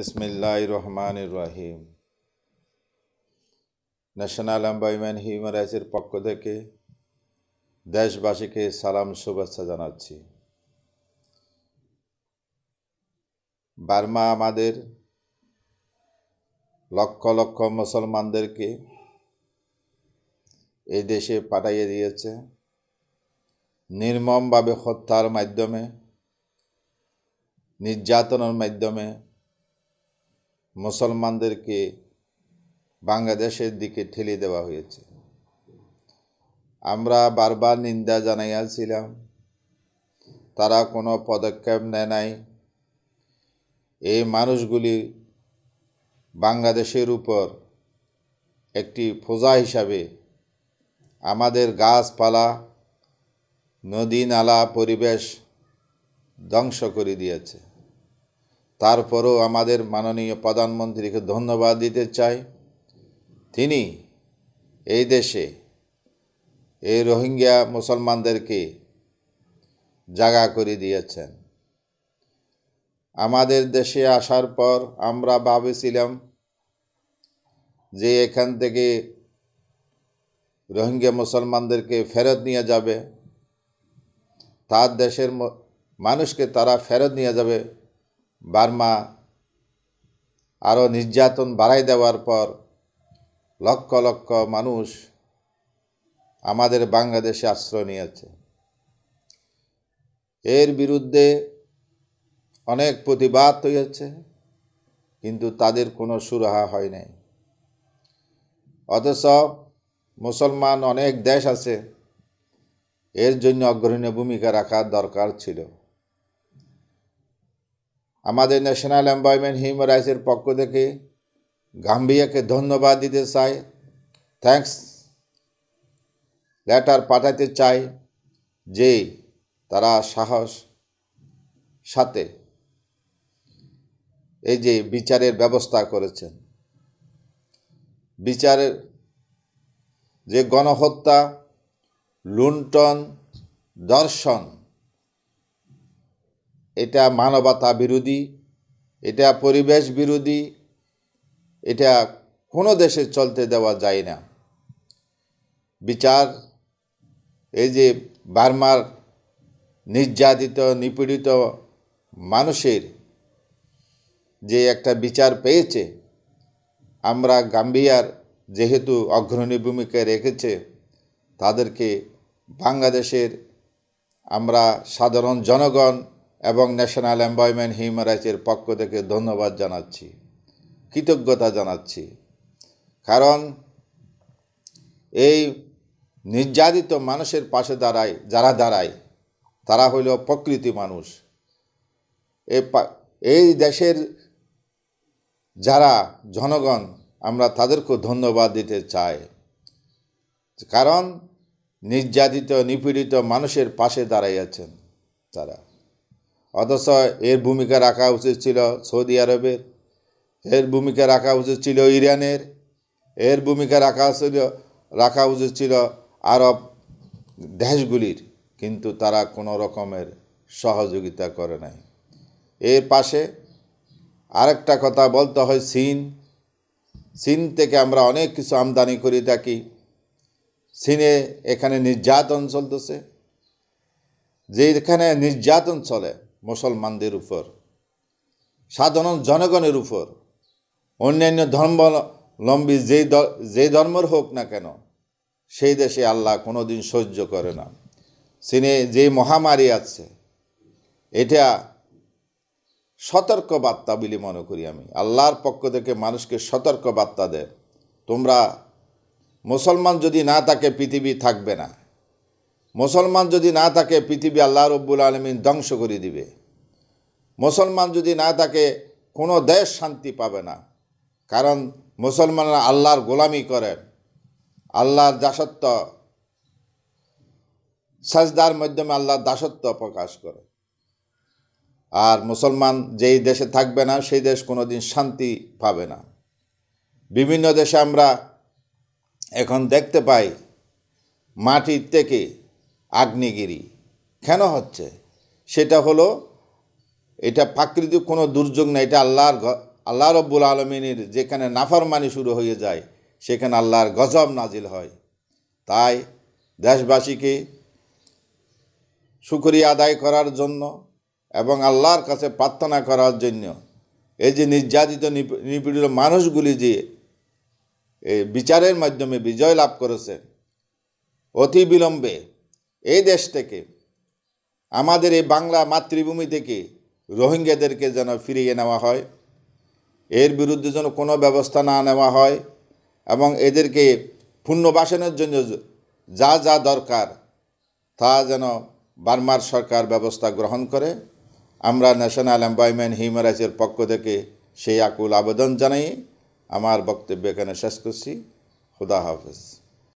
বিসমিল্লাহ রহমান রাহিম ন্যাশনাল এমপ্লয়মেন্ট হিউম্যান রাইটসের পক্ষ থেকে দেশবাসীকে সালাম শুভেচ্ছা জানাচ্ছি বার্মা আমাদের লক্ষ লক্ষ মুসলমানদেরকে এই দেশে পাঠাইয়ে দিয়েছে নির্মমভাবে হত্যার মাধ্যমে নির্যাতনের মাধ্যমে মুসলমানদেরকে বাংলাদেশের দিকে ঠেলে দেওয়া হয়েছে আমরা বারবার নিন্দা জানাইয়াছিলাম তারা কোনো পদক্ষেপ নেয় নাই এই মানুষগুলি বাংলাদেশের উপর একটি ফোজা হিসাবে আমাদের গাছপালা নদী নালা পরিবেশ ধ্বংস করে দিয়েছে তারপরও আমাদের মাননীয় প্রধানমন্ত্রীকে ধন্যবাদ দিতে চাই তিনি এই দেশে এই রোহিঙ্গা মুসলমানদেরকে জাগা করে দিয়েছেন আমাদের দেশে আসার পর আমরা ভাবেছিলাম যে এখান থেকে রোহিঙ্গা মুসলমানদেরকে ফেরত নিয়ে যাবে তার দেশের মানুষকে তারা ফেরত নিয়ে যাবে বার্মা আরও নির্যাতন বাড়াই দেওয়ার পর লক্ষ লক্ষ মানুষ আমাদের বাংলাদেশে আশ্রয় নিয়েছে এর বিরুদ্ধে অনেক প্রতিবাদ হয়েছে কিন্তু তাদের কোনো সুরাহা হয় নাই অথচ মুসলমান অনেক দেশ আছে এর জন্য অগ্রহণীয় ভূমিকা রাখার দরকার ছিল আমাদের ন্যাশনাল এমপ্লয়মেন্ট হিউম্যান রাইটসের পক্ষ থেকে গাম্বিয়াকে ধন্যবাদ দিতে চাই থ্যাংকস লেটার পাঠাতে চাই যে তারা সাহস সাথে এই যে বিচারের ব্যবস্থা করেছেন বিচারের যে গণহত্যা লুণ্টন দর্শন এটা মানবতা বিরোধী এটা পরিবেশ বিরোধী এটা কোনো দেশে চলতে দেওয়া যায় না বিচার এই যে বার্মার নির্যাতিত নিপীড়িত মানুষের যে একটা বিচার পেয়েছে আমরা গাম্বিয়ার যেহেতু অগ্রণী ভূমিকায় রেখেছে তাদেরকে বাংলাদেশের আমরা সাধারণ জনগণ এবং ন্যাশনাল এমপ্লয়মেন্ট হিউম্যান রাইটসের পক্ষ থেকে ধন্যবাদ জানাচ্ছি কৃতজ্ঞতা জানাচ্ছি কারণ এই নির্যাতিত মানুষের পাশে দাঁড়ায় যারা দাঁড়ায় তারা হইল প্রকৃতি মানুষ এই দেশের যারা জনগণ আমরা তাদেরকেও ধন্যবাদ দিতে চাই কারণ নির্যাতিত নিপীড়িত মানুষের পাশে দাঁড়াইয়াছেন তারা অথচ এর ভূমিকা রাখা উচিত ছিল সৌদি আরবের এর ভূমিকা রাখা উচিত ছিল ইরানের এর ভূমিকা রাখা ছিল রাখা উচিত ছিল আরব দেশগুলির কিন্তু তারা কোনো রকমের সহযোগিতা করে নাই এর পাশে আরেকটা কথা বলতে হয় চীন চীন থেকে আমরা অনেক কিছু আমদানি করে থাকি চীনে এখানে নির্যাতন চলতেছে যেখানে নির্যাতন চলে মুসলমানদের উপর সাধারণ জনগণের উপর অন্যান্য ধর্মাবলম্বী যেই যে ধর্মের হোক না কেন সেই দেশে আল্লাহ কোনো দিন সহ্য করে না চীনে যে মহামারী আছে এটা সতর্ক বার্তা বলে মনে করি আমি আল্লাহর পক্ষ থেকে মানুষকে সতর্ক বার্তা দেয় তোমরা মুসলমান যদি না থাকে পৃথিবী থাকবে না মুসলমান যদি না থাকে পৃথিবী আল্লাহ রব্বুল আলমিন ধ্বংস করে দিবে মুসলমান যদি না থাকে কোনো দেশ শান্তি পাবে না কারণ মুসলমানরা আল্লাহর গোলামি করেন আল্লাহর দাসত্ব সাজদার মাধ্যমে আল্লাহর দাসত্ব প্রকাশ করে আর মুসলমান যেই দেশে থাকবে না সেই দেশ কোনো দিন শান্তি পাবে না বিভিন্ন দেশে আমরা এখন দেখতে পাই মাটির থেকে আগ্নেগিরি কেন হচ্ছে সেটা হলো এটা প্রাকৃতিক কোনো দুর্যোগ না এটা আল্লাহর আল্লাহ রব্বুল আলমিনের যেখানে নাফরমানি শুরু হয়ে যায় সেখানে আল্লাহর গজব নাজিল হয় তাই দেশবাসীকে সুকরিয়া আদায় করার জন্য এবং আল্লাহর কাছে প্রার্থনা করার জন্য এই যে নির্যাতিত নিপীড়িত মানুষগুলি যে বিচারের মাধ্যমে বিজয় লাভ করেছে অতি বিলম্বে এই দেশ থেকে আমাদের এই বাংলা মাতৃভূমি থেকে রোহিঙ্গাদেরকে যেন ফিরিয়ে নেওয়া হয় এর বিরুদ্ধে যেন কোনো ব্যবস্থা না নেওয়া হয় এবং এদেরকে পুণ্যবাসনের জন্য যা যা দরকার তা যেন বার্মার সরকার ব্যবস্থা গ্রহণ করে আমরা ন্যাশনাল এমপ্লয়মেন্ট হিউম্যান রাইটসের পক্ষ থেকে সেই আকুল আবেদন জানাই আমার বক্তব্য এখানে শেষ করছি খুদা হাফেজ